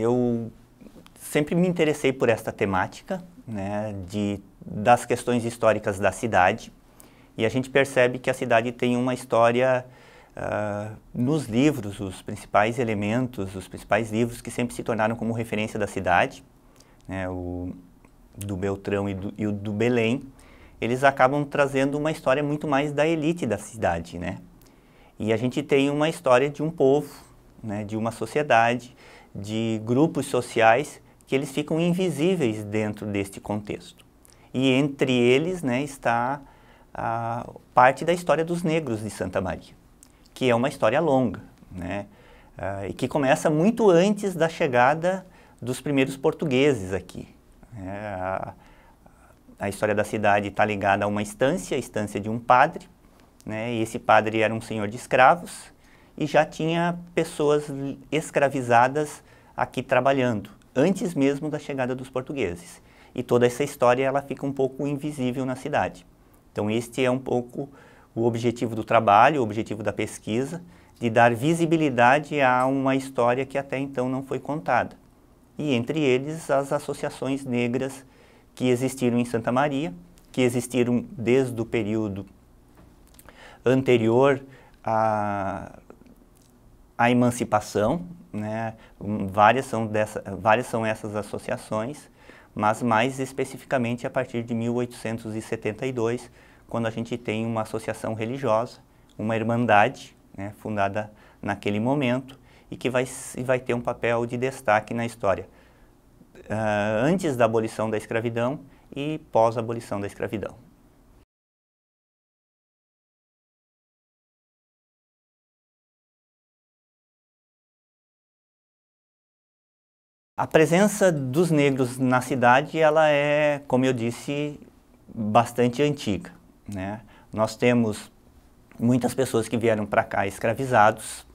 eu sempre me interessei por esta temática, né, de, das questões históricas da cidade. E a gente percebe que a cidade tem uma história, uh, nos livros, os principais elementos, os principais livros que sempre se tornaram como referência da cidade, né, o do Beltrão e, do, e o do Belém, eles acabam trazendo uma história muito mais da elite da cidade, né? E a gente tem uma história de um povo, né, de uma sociedade, de grupos sociais que eles ficam invisíveis dentro deste contexto. E entre eles né, está a parte da história dos negros de Santa Maria, que é uma história longa, né, uh, e que começa muito antes da chegada dos primeiros portugueses aqui. É, a, a, história da cidade está ligada a uma estância, a estância de um padre, né, e esse padre era um senhor de escravos, e já tinha pessoas escravizadas aqui trabalhando, antes mesmo da chegada dos portugueses. E toda essa história ela fica um pouco invisível na cidade. Então este é um pouco o objetivo do trabalho, o objetivo da pesquisa, de dar visibilidade a uma história que até então não foi contada. E entre eles as associações negras que existiram em Santa Maria, que existiram desde o período anterior à, à emancipação, né? várias, são dessa, várias são essas associações, mas mais especificamente a partir de 1872, quando a gente tem uma associação religiosa, uma irmandade, né, fundada naquele momento e que vai, vai ter um papel de destaque na história, uh, antes da abolição da escravidão e pós-abolição da escravidão. A presença dos negros na cidade, ela é, como eu disse, bastante antiga. Né? Nós temos muitas pessoas que vieram para cá escravizados,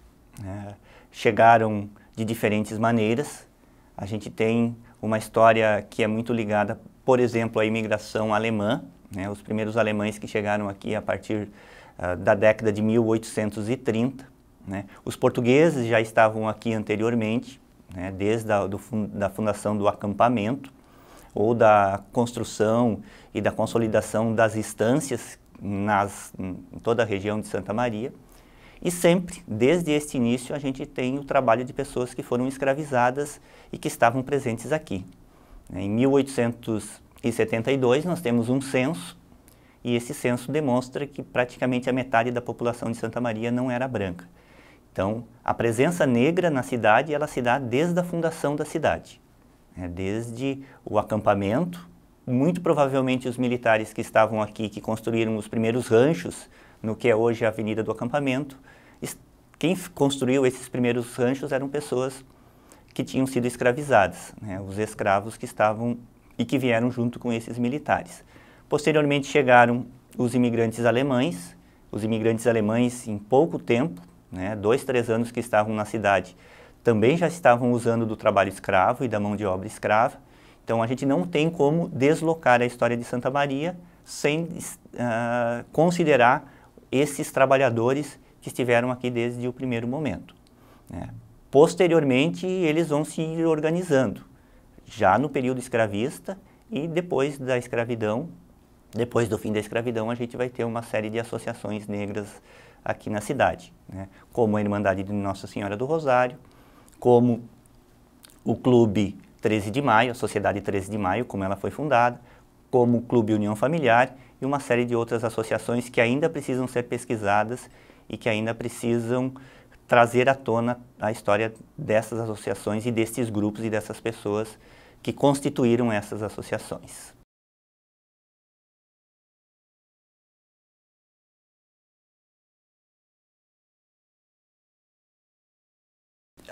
né? chegaram de diferentes maneiras. A gente tem uma história que é muito ligada, por exemplo, à imigração alemã. Né? Os primeiros alemães que chegaram aqui a partir uh, da década de 1830. Né? Os portugueses já estavam aqui anteriormente né, desde a do, da fundação do acampamento ou da construção e da consolidação das instâncias nas, em toda a região de Santa Maria. E sempre, desde este início, a gente tem o trabalho de pessoas que foram escravizadas e que estavam presentes aqui. Né? Em 1872, nós temos um censo, e esse censo demonstra que praticamente a metade da população de Santa Maria não era branca. Então, a presença negra na cidade, ela se dá desde a fundação da cidade, né? desde o acampamento, muito provavelmente os militares que estavam aqui, que construíram os primeiros ranchos, no que é hoje a Avenida do Acampamento, quem construiu esses primeiros ranchos eram pessoas que tinham sido escravizadas, né? os escravos que estavam e que vieram junto com esses militares. Posteriormente chegaram os imigrantes alemães, os imigrantes alemães em pouco tempo, né, dois, três anos que estavam na cidade, também já estavam usando do trabalho escravo e da mão de obra escrava. Então a gente não tem como deslocar a história de Santa Maria sem uh, considerar esses trabalhadores que estiveram aqui desde o primeiro momento. Né. Posteriormente, eles vão se organizando, já no período escravista e depois da escravidão, depois do fim da escravidão, a gente vai ter uma série de associações negras aqui na cidade, né? como a Irmandade de Nossa Senhora do Rosário, como o Clube 13 de Maio, a Sociedade 13 de Maio, como ela foi fundada, como o Clube União Familiar e uma série de outras associações que ainda precisam ser pesquisadas e que ainda precisam trazer à tona a história dessas associações e destes grupos e dessas pessoas que constituíram essas associações.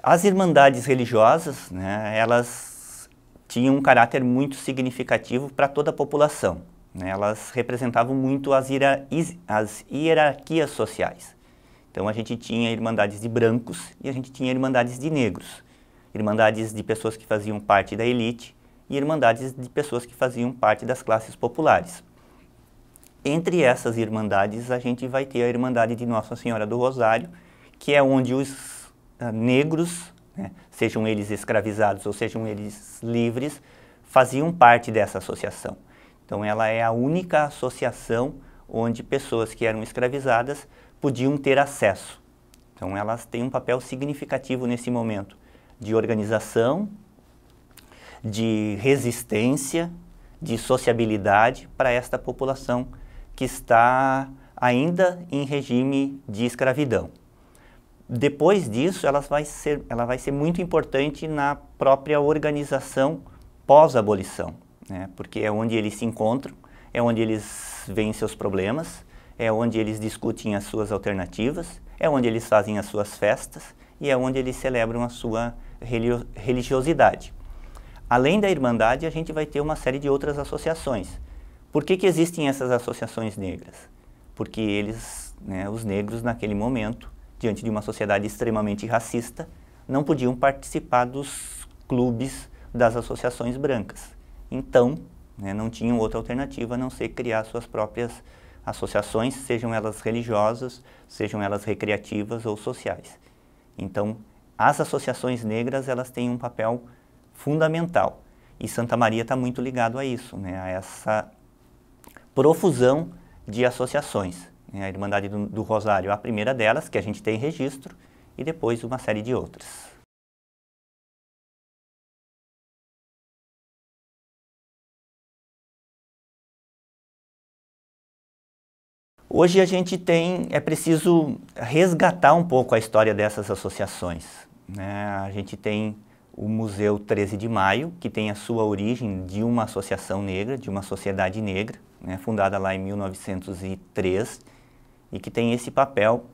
As irmandades religiosas, né, elas tinham um caráter muito significativo para toda a população. Né? Elas representavam muito as, as hierarquias sociais. Então a gente tinha irmandades de brancos e a gente tinha irmandades de negros, irmandades de pessoas que faziam parte da elite e irmandades de pessoas que faziam parte das classes populares. Entre essas irmandades, a gente vai ter a Irmandade de Nossa Senhora do Rosário, que é onde os ah, negros, né, sejam eles escravizados ou sejam eles livres, faziam parte dessa associação. Então, ela é a única associação onde pessoas que eram escravizadas podiam ter acesso. Então, elas têm um papel significativo nesse momento de organização, de resistência, de sociabilidade para esta população que está ainda em regime de escravidão depois disso, ela vai ser, ela vai ser muito importante na própria organização pós-abolição, né? porque é onde eles se encontram, é onde eles veem seus problemas, é onde eles discutem as suas alternativas, é onde eles fazem as suas festas e é onde eles celebram a sua religiosidade. Além da Irmandade, a gente vai ter uma série de outras associações. Por que, que existem essas associações negras? Porque eles, né, os negros naquele momento, diante de uma sociedade extremamente racista, não podiam participar dos clubes das associações brancas. Então, né, não tinham outra alternativa a não ser criar suas próprias associações, sejam elas religiosas, sejam elas recreativas ou sociais. Então, as associações negras elas têm um papel fundamental e Santa Maria está muito ligado a isso, né, a essa profusão de associações. Né, a Irmandade do, do Rosário, a primeira delas, que a gente tem registro, e depois uma série de outras. Hoje a gente tem, é preciso resgatar um pouco a história dessas associações. Né? A gente tem o Museu 13 de Maio, que tem a sua origem de uma associação negra, de uma sociedade negra, né? fundada lá em 1903, e que tem esse papel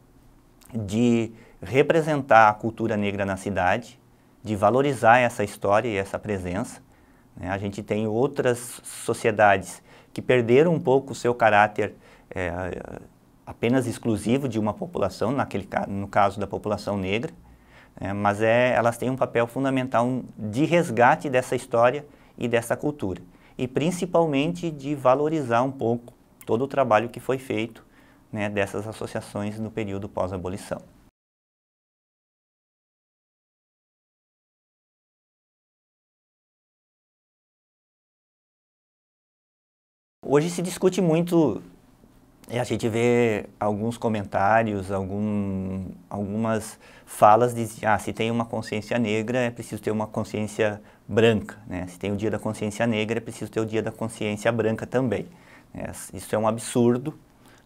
de representar a cultura negra na cidade, de valorizar essa história e essa presença. Né? A gente tem outras sociedades que perderam um pouco o seu caráter é, apenas exclusivo de uma população, naquele, no caso da população negra, é, mas é, elas têm um papel fundamental de resgate dessa história e dessa cultura. E principalmente de valorizar um pouco todo o trabalho que foi feito né, dessas associações no período pós-abolição. Hoje se discute muito, a gente vê alguns comentários, algum, algumas falas de ah, se tem uma consciência negra é preciso ter uma consciência branca, né? se tem o dia da consciência negra é preciso ter o dia da consciência branca também. Né? Isso é um absurdo,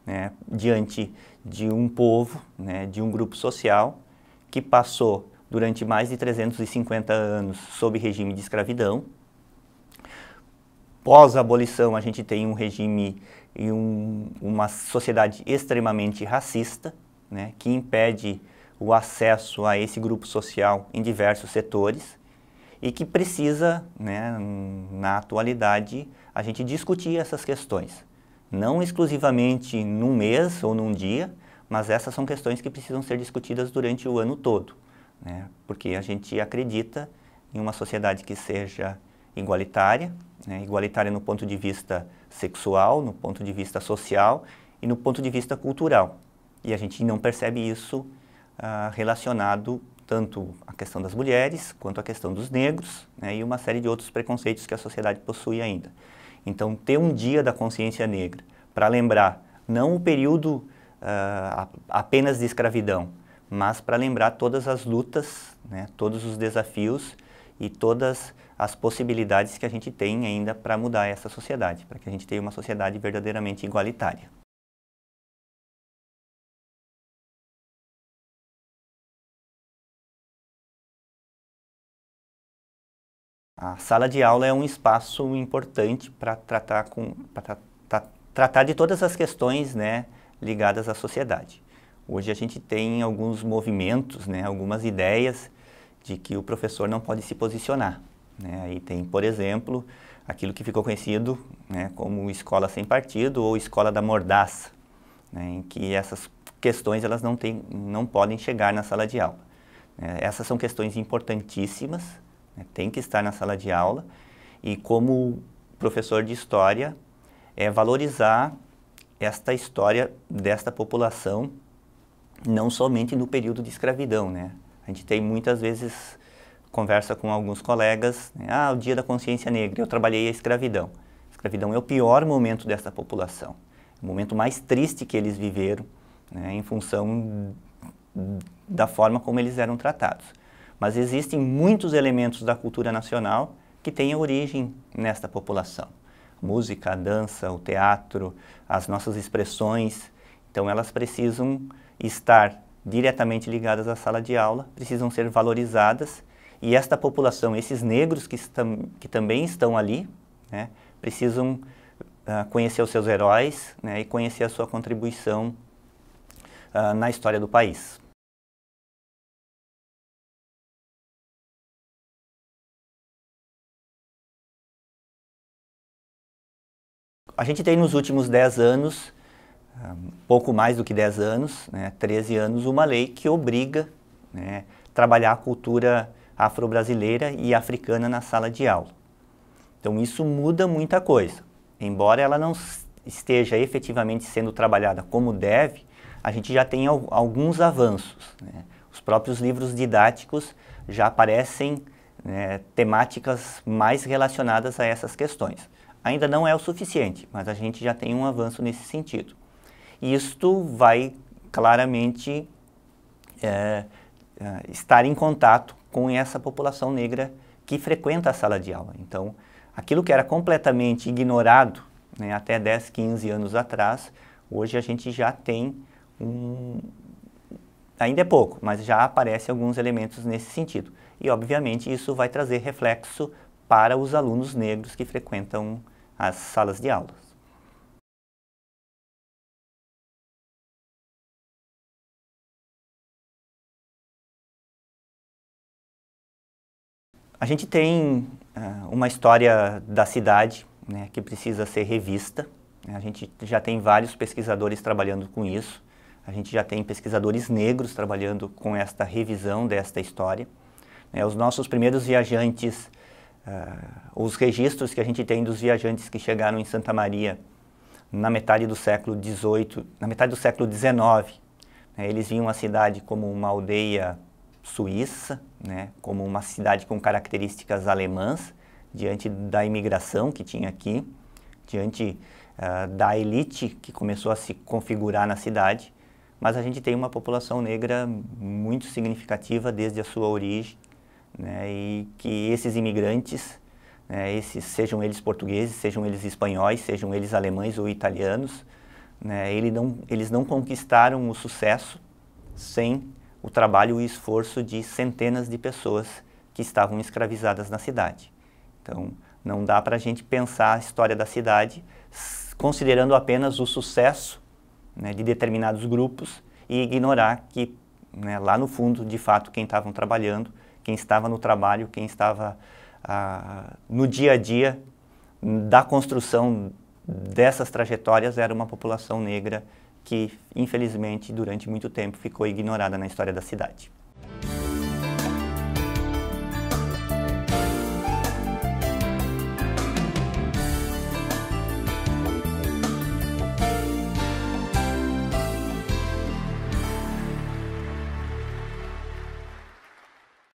né, diante de um povo, né, de um grupo social que passou durante mais de 350 anos sob regime de escravidão. Pós abolição, a gente tem um regime e um, uma sociedade extremamente racista, né, que impede o acesso a esse grupo social em diversos setores e que precisa, né, na atualidade, a gente discutir essas questões não exclusivamente num mês ou num dia, mas essas são questões que precisam ser discutidas durante o ano todo, né? porque a gente acredita em uma sociedade que seja igualitária, né? igualitária no ponto de vista sexual, no ponto de vista social e no ponto de vista cultural. E a gente não percebe isso ah, relacionado tanto à questão das mulheres quanto à questão dos negros né? e uma série de outros preconceitos que a sociedade possui ainda. Então, ter um dia da consciência negra para lembrar não o período uh, apenas de escravidão, mas para lembrar todas as lutas, né, todos os desafios e todas as possibilidades que a gente tem ainda para mudar essa sociedade, para que a gente tenha uma sociedade verdadeiramente igualitária. A sala de aula é um espaço importante para tratar, com, tra tra tratar de todas as questões né, ligadas à sociedade. Hoje a gente tem alguns movimentos, né, algumas ideias de que o professor não pode se posicionar. Né? Aí tem, por exemplo, aquilo que ficou conhecido né, como escola sem partido ou escola da mordaça, né, em que essas questões elas não, tem, não podem chegar na sala de aula. Né? Essas são questões importantíssimas né? Tem que estar na sala de aula e como professor de história, é valorizar esta história desta população, não somente no período de escravidão, né? A gente tem muitas vezes conversa com alguns colegas, né? ah, o dia da consciência negra, eu trabalhei a escravidão. A escravidão é o pior momento desta população, é o momento mais triste que eles viveram, né? em função da forma como eles eram tratados mas existem muitos elementos da cultura nacional que têm origem nesta população. música, a dança, o teatro, as nossas expressões, então elas precisam estar diretamente ligadas à sala de aula, precisam ser valorizadas e esta população, esses negros que, que também estão ali, né, precisam uh, conhecer os seus heróis né, e conhecer a sua contribuição uh, na história do país. A gente tem nos últimos 10 anos, ah, pouco mais do que 10 anos, né, 13 anos, uma lei que obriga né, trabalhar a cultura afro-brasileira e africana na sala de aula. Então isso muda muita coisa. Embora ela não esteja efetivamente sendo trabalhada como deve, a gente já tem al alguns avanços. Né? Os próprios livros didáticos já aparecem né, temáticas mais relacionadas a essas questões. Ainda não é o suficiente, mas a gente já tem um avanço nesse sentido. isto vai claramente é, é, estar em contato com essa população negra que frequenta a sala de aula. Então, aquilo que era completamente ignorado né, até 10, 15 anos atrás, hoje a gente já tem um. Ainda é pouco, mas já aparecem alguns elementos nesse sentido. E, obviamente, isso vai trazer reflexo para os alunos negros que frequentam às salas de aulas. A gente tem uh, uma história da cidade né, que precisa ser revista. A gente já tem vários pesquisadores trabalhando com isso. A gente já tem pesquisadores negros trabalhando com esta revisão desta história. Né, os nossos primeiros viajantes Uh, os registros que a gente tem dos viajantes que chegaram em Santa Maria na metade do século XVIII, na metade do século XIX, né, eles viam a cidade como uma aldeia suíça, né, como uma cidade com características alemãs, diante da imigração que tinha aqui, diante uh, da elite que começou a se configurar na cidade, mas a gente tem uma população negra muito significativa desde a sua origem né, e que esses imigrantes, né, esses, sejam eles portugueses, sejam eles espanhóis, sejam eles alemães ou italianos, né, ele não, eles não conquistaram o sucesso sem o trabalho e o esforço de centenas de pessoas que estavam escravizadas na cidade. Então, não dá para a gente pensar a história da cidade considerando apenas o sucesso né, de determinados grupos e ignorar que né, lá no fundo, de fato, quem estavam trabalhando quem estava no trabalho, quem estava ah, no dia a dia da construção dessas trajetórias era uma população negra que, infelizmente, durante muito tempo ficou ignorada na história da cidade.